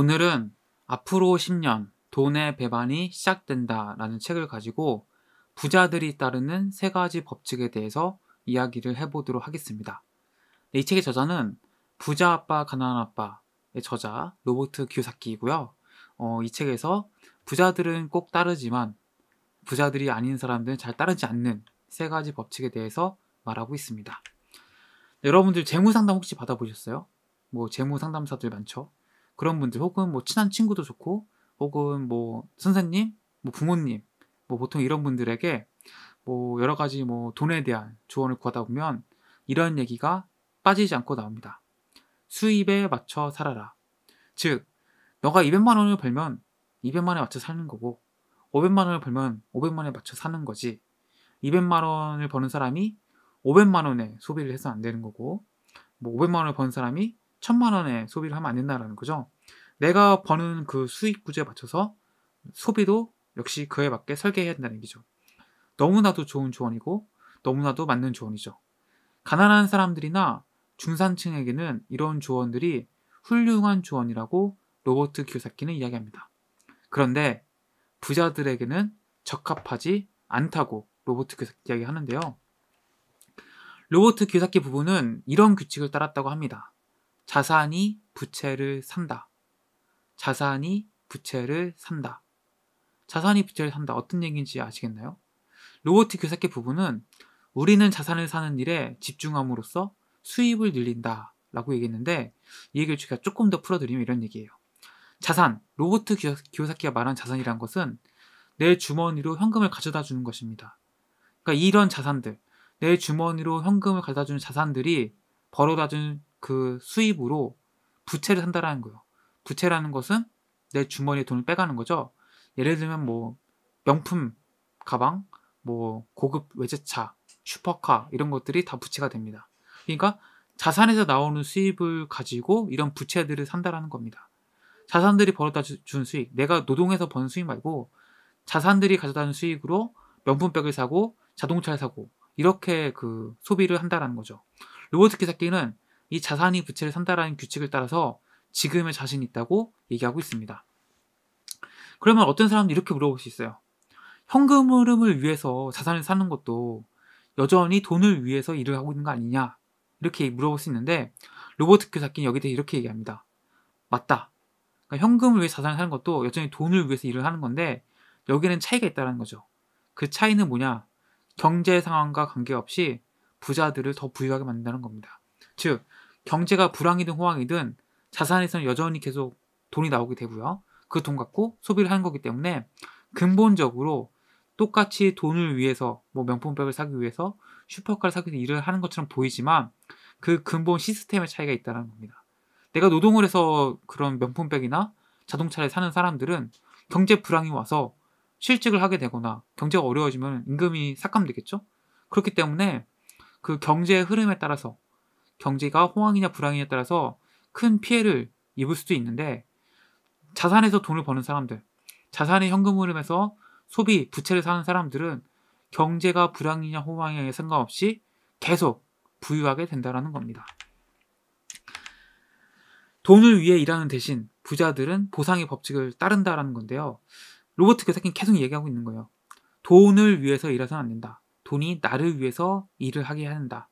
오늘은 앞으로 10년 돈의 배반이 시작된다 라는 책을 가지고 부자들이 따르는 세 가지 법칙에 대해서 이야기를 해보도록 하겠습니다. 네, 이 책의 저자는 부자 아빠 가난한 아빠의 저자 로버트 기요사키이고요. 어, 이 책에서 부자들은 꼭 따르지만 부자들이 아닌 사람들은 잘 따르지 않는 세 가지 법칙에 대해서 말하고 있습니다. 네, 여러분들 재무 상담 혹시 받아보셨어요? 뭐 재무 상담사들 많죠? 그런 분들 혹은 뭐 친한 친구도 좋고 혹은 뭐 선생님, 뭐 부모님, 뭐 보통 이런 분들에게 뭐 여러 가지 뭐 돈에 대한 조언을 구하다 보면 이런 얘기가 빠지지 않고 나옵니다. 수입에 맞춰 살아라. 즉, 너가 200만 원을 벌면 200만 원에 맞춰 사는 거고 500만 원을 벌면 500만 원에 맞춰 사는 거지. 200만 원을 버는 사람이 500만 원에 소비를 해서 안 되는 거고 뭐 500만 원을 버는 사람이 천만 원에 소비를 하면 안 된다라는 거죠. 내가 버는 그수익 구조에 맞춰서 소비도 역시 그에 맞게 설계해야 된다는 얘기죠. 너무나도 좋은 조언이고 너무나도 맞는 조언이죠. 가난한 사람들이나 중산층에게는 이런 조언들이 훌륭한 조언이라고 로버트 기요사키는 이야기합니다. 그런데 부자들에게는 적합하지 않다고 로버트 기요사키 이야기하는데요. 로버트 기요사키 부부는 이런 규칙을 따랐다고 합니다. 자산이 부채를 산다. 자산이 부채를 산다. 자산이 부채를 산다. 어떤 얘기인지 아시겠나요? 로버트 교사께 부부는 우리는 자산을 사는 일에 집중함으로써 수입을 늘린다. 라고 얘기했는데 이 얘기를 제가 조금 더 풀어드리면 이런 얘기예요. 자산, 로버트 교사께가 말한 자산이란 것은 내 주머니로 현금을 가져다 주는 것입니다. 그러니까 이런 자산들, 내 주머니로 현금을 가져다 주는 자산들이 벌어다 준그 수입으로 부채를 산다라는 거예요. 부채라는 것은 내 주머니에 돈을 빼가는 거죠. 예를 들면 뭐 명품 가방, 뭐 고급 외제차, 슈퍼카 이런 것들이 다 부채가 됩니다. 그러니까 자산에서 나오는 수입을 가지고 이런 부채들을 산다라는 겁니다. 자산들이 벌어다 준 수익, 내가 노동해서 번 수익 말고 자산들이 가져다 준 수익으로 명품백을 사고 자동차를 사고 이렇게 그 소비를 한다라는 거죠. 로버트 키사키는 이 자산이 부채를 산다라는 규칙을 따라서 지금의 자신 이 있다고 얘기하고 있습니다. 그러면 어떤 사람도 이렇게 물어볼 수 있어요. 현금 흐름을 위해서 자산을 사는 것도 여전히 돈을 위해서 일을 하고 있는 거 아니냐? 이렇게 물어볼 수 있는데 로버트 교사끼는 여기에 대해 이렇게 얘기합니다. 맞다. 그러니까 현금을 위해 자산을 사는 것도 여전히 돈을 위해서 일을 하는 건데 여기에는 차이가 있다는 거죠. 그 차이는 뭐냐? 경제 상황과 관계없이 부자들을 더 부유하게 만든다는 겁니다. 즉 경제가 불황이든 호황이든 자산에서는 여전히 계속 돈이 나오게 되고요. 그 돈 갖고 소비를 하는 거기 때문에 근본적으로 똑같이 돈을 위해서 뭐 명품백을 사기 위해서 슈퍼카를 사기 위해서 일을 하는 것처럼 보이지만 그 근본 시스템의 차이가 있다는 겁니다. 내가 노동을 해서 그런 명품백이나 자동차를 사는 사람들은 경제 불황이 와서 실직을 하게 되거나 경제가 어려워지면 임금이 삭감되겠죠? 그렇기 때문에 그 경제의 흐름에 따라서 경제가 호황이냐 불황이냐에 따라서 큰 피해를 입을 수도 있는데 자산에서 돈을 버는 사람들, 자산의 현금 흐름에서 소비, 부채를 사는 사람들은 경제가 불황이냐 호황이냐에 상관없이 계속 부유하게 된다는 겁니다. 돈을 위해 일하는 대신 부자들은 보상의 법칙을 따른다라는 건데요. 로버트 교사님 계속 얘기하고 있는 거예요. 돈을 위해서 일해서는 안 된다. 돈이 나를 위해서 일을 하게 된다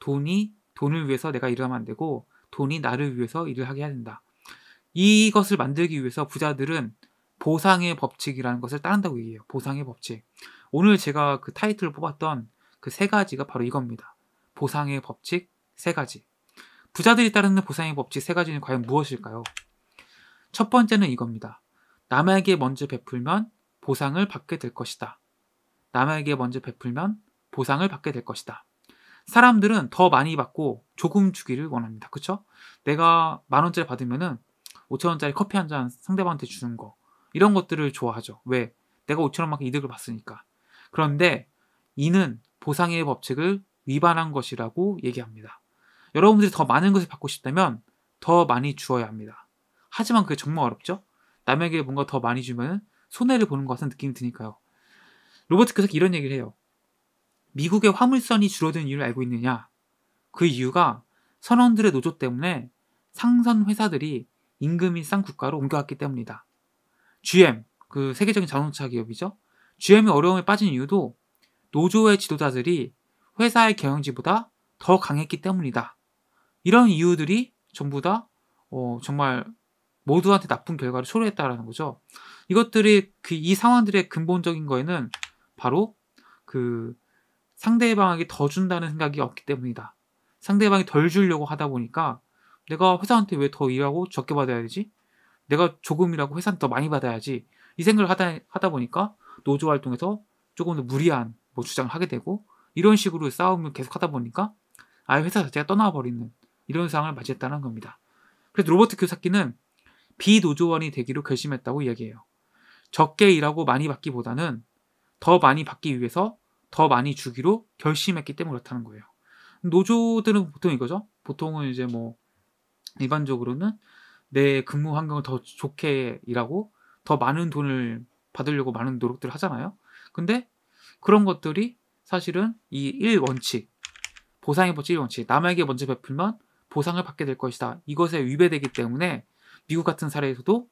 돈이 돈을 위해서 내가 일을 하면 안 되고 돈이 나를 위해서 일을 하게 해야 된다. 이것을 만들기 위해서 부자들은 보상의 법칙이라는 것을 따른다고 얘기해요. 보상의 법칙. 오늘 제가 그 타이틀을 뽑았던 그 세 가지가 바로 이겁니다. 보상의 법칙 세 가지. 부자들이 따르는 보상의 법칙 세 가지는 과연 무엇일까요? 첫 번째는 이겁니다. 남에게 먼저 베풀면 보상을 받게 될 것이다. 남에게 먼저 베풀면 보상을 받게 될 것이다. 사람들은 더 많이 받고 조금 주기를 원합니다. 그쵸? 내가 만 원짜리 받으면은 5천 원짜리 커피 한 잔 상대방한테 주는 거 이런 것들을 좋아하죠. 왜? 내가 5천 원만큼 이득을 봤으니까. 그런데 이는 보상의 법칙을 위반한 것이라고 얘기합니다. 여러분들이 더 많은 것을 받고 싶다면 더 많이 주어야 합니다. 하지만 그게 정말 어렵죠? 남에게 뭔가 더 많이 주면 손해를 보는 것 같은 느낌이 드니까요. 로버트 교수가 이런 얘기를 해요. 미국의 화물선이 줄어든 이유를 알고 있느냐? 그 이유가 선원들의 노조 때문에 상선 회사들이 임금이 싼 국가로 옮겨갔기 때문이다. GM, 그 세계적인 자동차 기업이죠. GM이 어려움에 빠진 이유도 노조의 지도자들이 회사의 경영지보다 더 강했기 때문이다. 이런 이유들이 전부 다 어, 정말 모두한테 나쁜 결과를 초래했다라는 거죠. 이것들이 그 이 상황들의 근본적인 거에는 바로 그 상대방에게 더 준다는 생각이 없기 때문이다. 상대방이 덜 주려고 하다 보니까 내가 회사한테 왜 더 일하고 적게 받아야 되지? 내가 조금이라고 회사는더 많이 받아야지. 이 생각을 하다, 하다 보니까 노조 활동에서 조금 더 무리한 뭐 주장을 하게 되고 이런 식으로 싸움을 계속 하다 보니까 아예 회사 자체가 떠나버리는 이런 상황을 맞이했다는 겁니다. 그래서 로버트 교사키는 비노조원이 되기로 결심했다고 이야기해요. 적게 일하고 많이 받기보다는 더 많이 받기 위해서 더 많이 주기로 결심했기 때문에 그렇다는 거예요. 노조들은 보통 이거죠. 보통은 이제 뭐 일반적으로는 내 근무 환경을 더 좋게 일하고 더 많은 돈을 받으려고 많은 노력들을 하잖아요. 근데 그런 것들이 사실은 이 1원칙, 보상의 법칙 1원칙, 남에게 먼저 베풀면 보상을 받게 될 것이다. 이것에 위배되기 때문에 미국 같은 사례에서도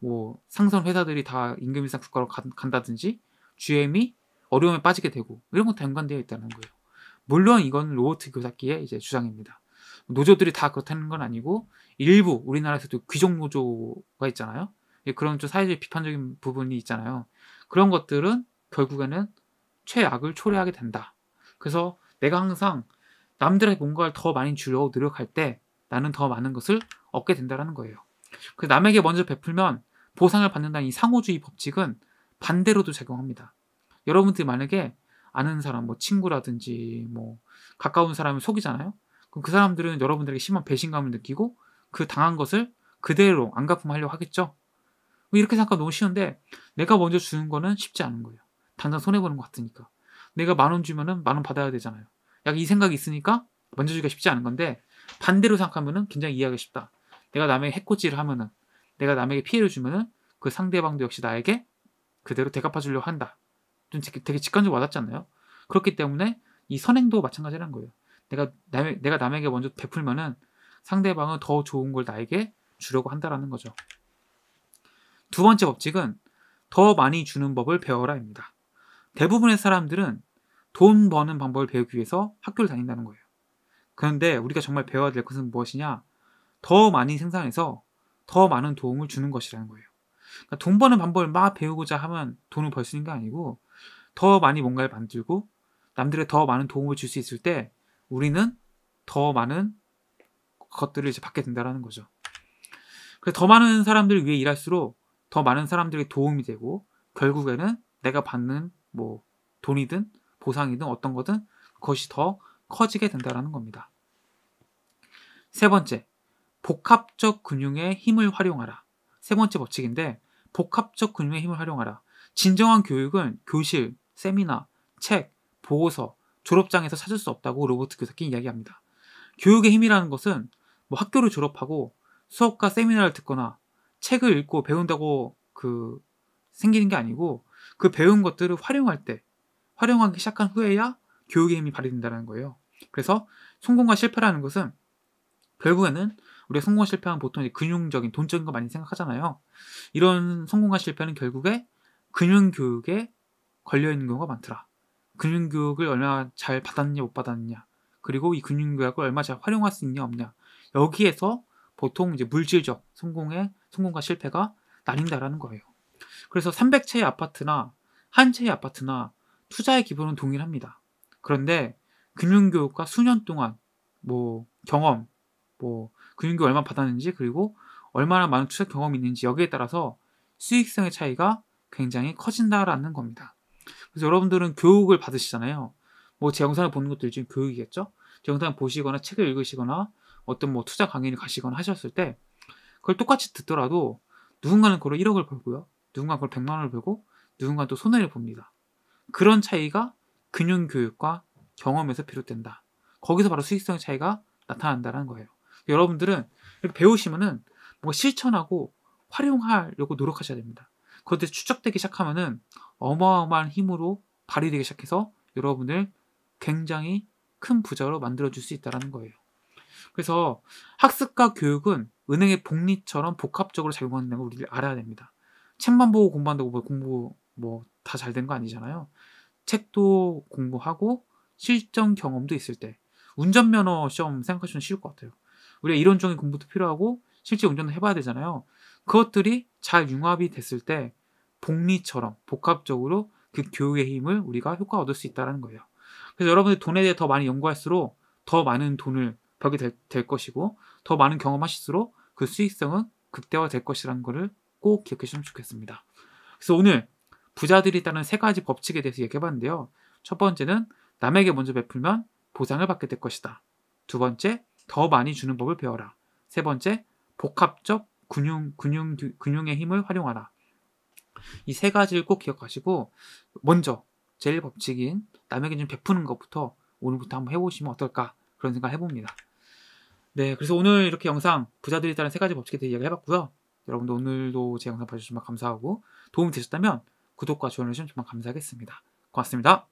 뭐 상선 회사들이 다 임금 인상 국가로 간다든지 GM이 어려움에 빠지게 되고 이런 것 연관되어 있다는 거예요. 물론 이건 로버트 교사기의 이제 주장입니다. 노조들이 다 그렇다는 건 아니고 일부 우리나라에서도 귀족 노조가 있잖아요. 예, 그런 좀 사회적 비판적인 부분이 있잖아요. 그런 것들은 결국에는 최악을 초래하게 된다. 그래서 내가 항상 남들에게 뭔가를 더 많이 주려고 노력할 때 나는 더 많은 것을 얻게 된다라는 거예요. 그 남에게 먼저 베풀면 보상을 받는다는 이 상호주의 법칙은 반대로도 작용합니다. 여러분들이 만약에 아는 사람, 뭐 친구라든지 뭐 가까운 사람을 속이잖아요. 그럼 그 사람들은 여러분들에게 심한 배신감을 느끼고 그 당한 것을 그대로 안 갚음하려고 하겠죠. 이렇게 생각하면 너무 쉬운데 내가 먼저 주는 거는 쉽지 않은 거예요. 당장 손해 보는 것 같으니까. 내가 만 원 주면은 만 원 받아야 되잖아요. 약 이 생각이 있으니까 먼저 주기가 쉽지 않은 건데 반대로 생각하면은 굉장히 이해하기 쉽다. 내가 남에게 해코지를 하면은 내가 남에게 피해를 주면은 그 상대방도 역시 나에게 그대로 대갚아 주려고 한다. 좀 되게 직관적으로 와닿지 않나요? 그렇기 때문에 이 선행도 마찬가지라는 거예요. 내가 남 내가 남에게 먼저 베풀면은 상대방은 더 좋은 걸 나에게 주려고 한다라는 거죠. 두 번째 법칙은 더 많이 주는 법을 배워라입니다. 대부분의 사람들은 돈 버는 방법을 배우기 위해서 학교를 다닌다는 거예요. 그런데 우리가 정말 배워야 될 것은 무엇이냐? 더 많이 생산해서 더 많은 도움을 주는 것이라는 거예요. 그러니까 돈 버는 방법을 막 배우고자 하면 돈을 벌 수 있는 게 아니고 더 많이 뭔가를 만들고 남들의 더 많은 도움을 줄 수 있을 때 우리는 더 많은 것들을 이제 받게 된다라는 거죠. 그래서 더 많은 사람들 을 위해 일할수록 더 많은 사람들이 도움이 되고 결국에는 내가 받는 뭐 돈이든 보상이든 어떤 거든 그것이 더 커지게 된다라는 겁니다. 세 번째, 복합적 근육의 힘을 활용하라. 세 번째 법칙인데 복합적 근육의 힘을 활용하라. 진정한 교육은 교실, 세미나, 책, 보고서, 졸업장에서 찾을 수 없다고 로버트 교사킨 이야기합니다. 교육의 힘이라는 것은 뭐 학교를 졸업하고 수업과 세미나를 듣거나 책을 읽고 배운다고 그 생기는 게 아니고 그 배운 것들을 활용할 때 활용하기 시작한 후에야 교육의 힘이 발휘된다는 거예요. 그래서 성공과 실패라는 것은 결국에는 우리가 성공과 실패는 하 보통 근육적인 돈적인 거 많이 생각하잖아요. 이런 성공과 실패는 결국에 근육교육의 걸려있는 경우가 많더라. 금융교육을 얼마나 잘 받았느냐 못 받았느냐 그리고 이 금융교육을 얼마나 잘 활용할 수 있냐 없냐 여기에서 보통 이제 물질적 성공의 성공과 실패가 나뉜다라는 거예요. 그래서 300채의 아파트나 한 채의 아파트나 투자의 기본은 동일합니다. 그런데 금융교육과 수년 동안 뭐 경험, 뭐 금융교육 얼마 받았는지 그리고 얼마나 많은 투자 경험이 있는지 여기에 따라서 수익성의 차이가 굉장히 커진다라는 겁니다. 그래서 여러분들은 교육을 받으시잖아요. 뭐 제 영상을 보는 것들 일종의 교육이겠죠? 제 영상을 보시거나 책을 읽으시거나 어떤 뭐 투자 강의를 가시거나 하셨을 때 그걸 똑같이 듣더라도 누군가는 그걸 1억을 벌고요. 누군가는 그걸 100만 원을 벌고 누군가는 또 손해를 봅니다. 그런 차이가 금융교육과 경험에서 비롯된다. 거기서 바로 수익성의 차이가 나타난다는 거예요. 여러분들은 이렇게 배우시면은 뭔가 실천하고 활용하려고 노력하셔야 됩니다. 그것들이 추적되기 시작하면은 어마어마한 힘으로 발휘되기 시작해서 여러분을 굉장히 큰 부자로 만들어줄 수 있다는 거예요. 그래서 학습과 교육은 은행의 복리처럼 복합적으로 작용한다는 걸 우리를 알아야 됩니다. 책만 보고 공부한다고 뭐 공부 뭐 다잘 되는 거 아니잖아요. 책도 공부하고 실전 경험도 있을 때 운전면허 시험 생각하시면 쉬울 것 같아요. 우리가 이론적인 공부도 필요하고 실제 운전도 해봐야 되잖아요. 그것들이 잘 융합이 됐을 때 복리처럼 복합적으로 그 교육의 힘을 우리가 효과 얻을 수 있다는 거예요. 그래서 여러분들 돈에 대해 더 많이 연구할수록 더 많은 돈을 벌게 될, 될 것이고 더 많은 경험하실수록 그 수익성은 극대화될 것이라는 것을 꼭 기억해 주시면 좋겠습니다. 그래서 오늘 부자들이 따른 세 가지 법칙에 대해서 얘기해 봤는데요. 첫 번째는 남에게 먼저 베풀면 보상을 받게 될 것이다. 두 번째, 더 많이 주는 법을 배워라. 세 번째, 복합적 근융, 근융, 근융의 힘을 활용하라. 이세 가지를 꼭 기억하시고 먼저 제일 법칙인 남에게 좀 베푸는 것부터 오늘부터 한번 해보시면 어떨까 그런 생각 해봅니다. 네, 그래서 오늘 이렇게 영상 부자들이 따른 세 가지 법칙에 대해 이야기 해봤고요. 여러분도 오늘도 제 영상 봐주셔서 정말 감사하고 도움이 되셨다면 구독과 좋아요 해주시면 정말 감사하겠습니다. 고맙습니다.